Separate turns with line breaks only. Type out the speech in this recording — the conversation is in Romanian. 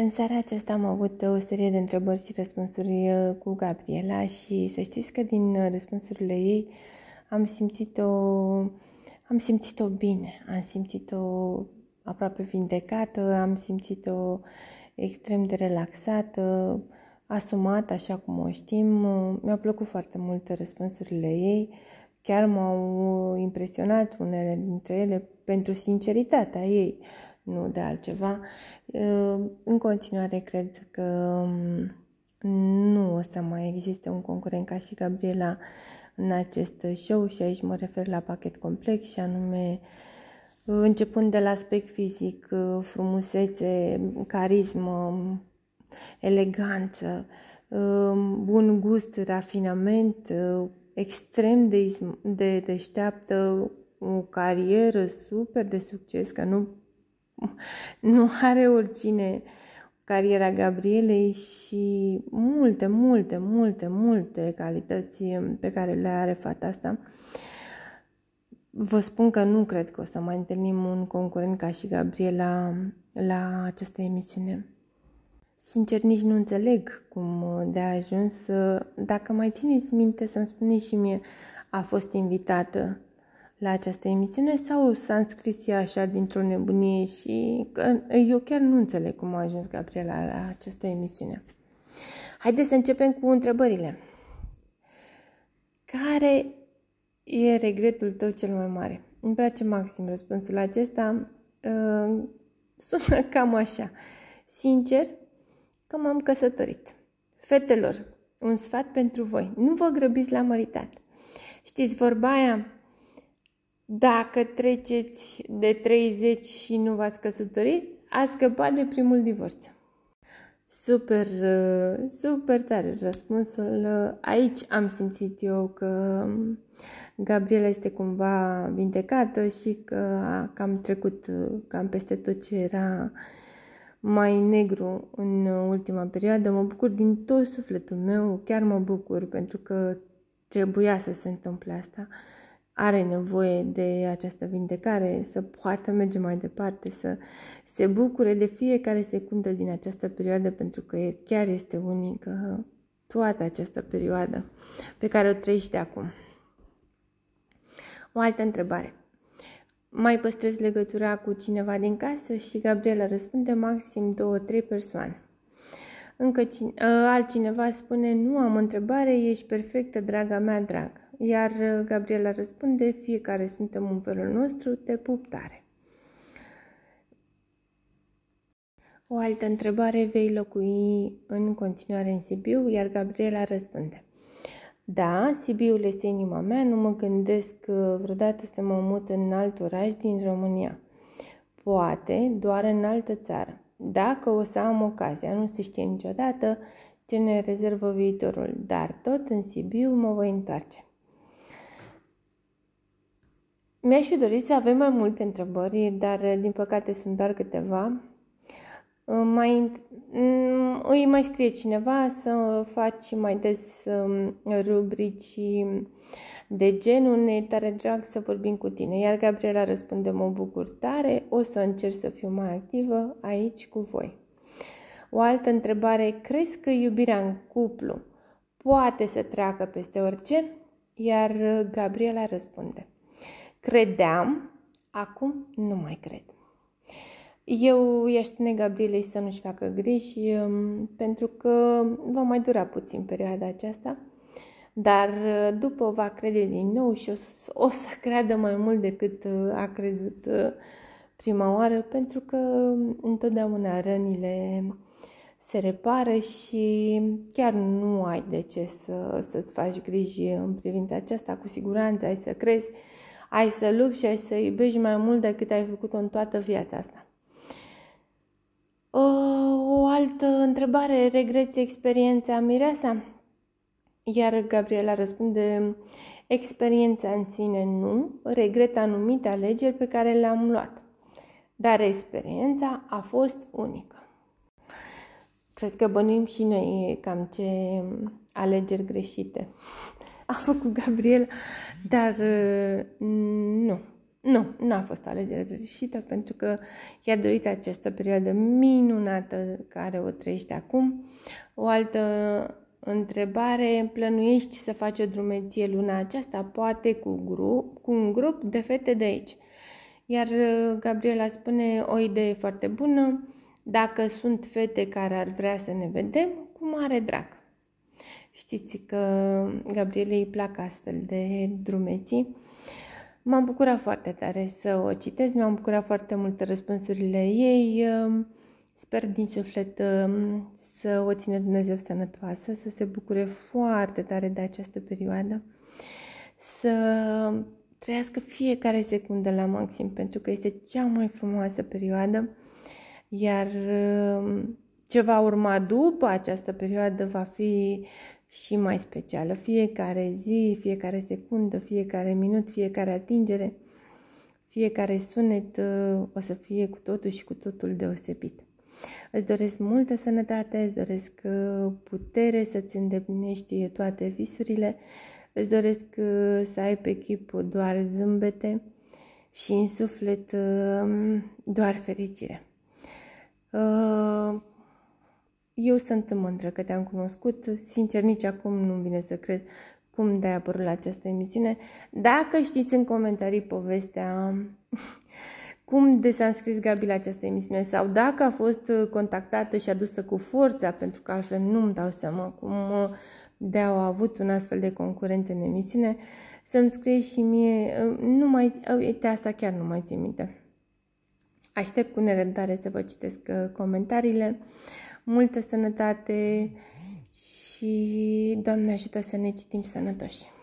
În seara aceasta am avut o serie de întrebări și răspunsuri uh, cu Gabriela și să știți că din uh, răspunsurile ei am simțit-o, am simțit-o bine, am simțit-o aproape vindecată, am simțit-o extrem de relaxată, asumată așa cum o știm. mi a plăcut foarte mult răspunsurile ei, chiar m-au uh, impresionat unele dintre ele pentru sinceritatea ei nu de altceva. În continuare, cred că mm, nu o să mai existe un concurent ca și Gabriela în acest show și aici mă refer la pachet complex și anume începând de la aspect fizic, frumusețe, carismă, eleganță, bun gust, rafinament, extrem de, de deșteaptă, o carieră super de succes, că nu nu are oricine cariera Gabrielei și multe, multe, multe, multe calități pe care le are fata asta. Vă spun că nu cred că o să mai întâlnim un concurent ca și Gabriela la această emisiune. Sincer, nici nu înțeleg cum de a ajuns. Dacă mai țineți minte, să-mi spuneți și mie, a fost invitată la această emisiune sau s-a înscris ea așa dintr-o nebunie și eu chiar nu înțeleg cum a ajuns Gabriela la această emisiune. Haideți să începem cu întrebările. Care e regretul tău cel mai mare? Îmi place maxim răspunsul acesta. Ă, sună cam așa. Sincer, că m-am căsătorit. Fetelor, un sfat pentru voi. Nu vă grăbiți la măritat. Știți vorba aia? Dacă treceți de 30 și nu v-ați căsătorit, ați scăpat de primul divorț. Super, super tare răspunsul. Aici am simțit eu că Gabriela este cumva vindecată și că a cam trecut cam peste tot ce era mai negru în ultima perioadă. Mă bucur din tot sufletul meu, chiar mă bucur pentru că trebuia să se întâmple asta are nevoie de această vindecare, să poată merge mai departe, să se bucure de fiecare secundă din această perioadă, pentru că chiar este unică toată această perioadă pe care o trăiești acum. O altă întrebare. Mai păstrezi legătura cu cineva din casă? Și Gabriela răspunde maxim 2-3 persoane. Încă cine, altcineva spune, nu am întrebare, ești perfectă, draga mea, dragă. Iar uh, Gabriela răspunde, fiecare suntem în felul nostru, te pup tare. O altă întrebare, vei locui în continuare în Sibiu? Iar Gabriela răspunde, da, Sibiul este inima mea, nu mă gândesc uh, vreodată să mă mut în alt oraș din România. Poate doar în altă țară. Dacă o să am ocazia, nu se știe niciodată ce ne rezervă viitorul, dar tot în Sibiu mă voi întoarce. Mi-aș fi dorit să avem mai multe întrebări, dar din păcate sunt doar câteva. Mai, îi mai scrie cineva să faci mai des um, rubrici de genul ne tare drag să vorbim cu tine. Iar Gabriela răspunde, mă bucur tare, o să încerc să fiu mai activă aici cu voi. O altă întrebare, crezi că iubirea în cuplu poate să treacă peste orice? Iar uh, Gabriela răspunde, Credeam, acum nu mai cred. Eu i-aș spune Gabrielei să nu-și facă griji, um, pentru că va mai dura puțin perioada aceasta, dar uh, după va crede din nou și o să, o să creadă mai mult decât uh, a crezut uh, prima oară, pentru că um, întotdeauna rănile se repară și chiar nu ai de ce să, să-ți faci griji în privința aceasta. Cu siguranță ai să crezi ai să lupți și ai să iubești mai mult decât ai făcut în toată viața asta. O altă întrebare, regreți experiența mireasa? Iar Gabriela răspunde, experiența în sine nu, regret anumite alegeri pe care le-am luat. Dar experiența a fost unică. Cred că bănuim și noi cam ce alegeri greșite a făcut Gabriela, dar uh, nu, nu, nu a fost o alegere greșită pentru că i-a dorit această perioadă minunată care o trăiește acum. O altă întrebare, plănuiești să faci o drumeție luna aceasta, poate cu, grup, cu un grup de fete de aici. Iar uh, Gabriela spune o idee foarte bună, dacă sunt fete care ar vrea să ne vedem, cu mare drag. Știți că Gabrielei îi plac astfel de drumeții. M-am bucurat foarte tare să o citesc, mi-am bucurat foarte mult răspunsurile ei. Ehm, sper din suflet ehm, să o ține Dumnezeu sănătoasă, să se bucure foarte tare de această perioadă, să trăiască fiecare secundă la maxim, pentru că este cea mai frumoasă perioadă, iar ehm, ce va urma după această perioadă va fi și mai specială. Fiecare zi, fiecare secundă, fiecare minut, fiecare atingere, fiecare sunet uh, o să fie cu totul și cu totul deosebit. Îți doresc multă sănătate, îți doresc uh, putere să-ți îndeplinești toate visurile, îți doresc uh, să ai pe chip doar zâmbete și în suflet doar fericire. Eu sunt mândră că te-am cunoscut, sincer nici acum nu-mi vine să cred cum de-ai apărut la această emisiune. Dacă știți în comentarii povestea cum de s-a înscris Gabi la această emisiune sau dacă a fost contactată și adusă cu forța, pentru că altfel nu-mi dau seama cum de au avut un astfel de concurent în emisiune, să-mi scrie și mie, nu mai, uite asta chiar nu mai țin minte. Aștept cu nerăbdare să vă citesc uh, comentariile multă sănătate și Doamne ajută să ne citim sănătoși!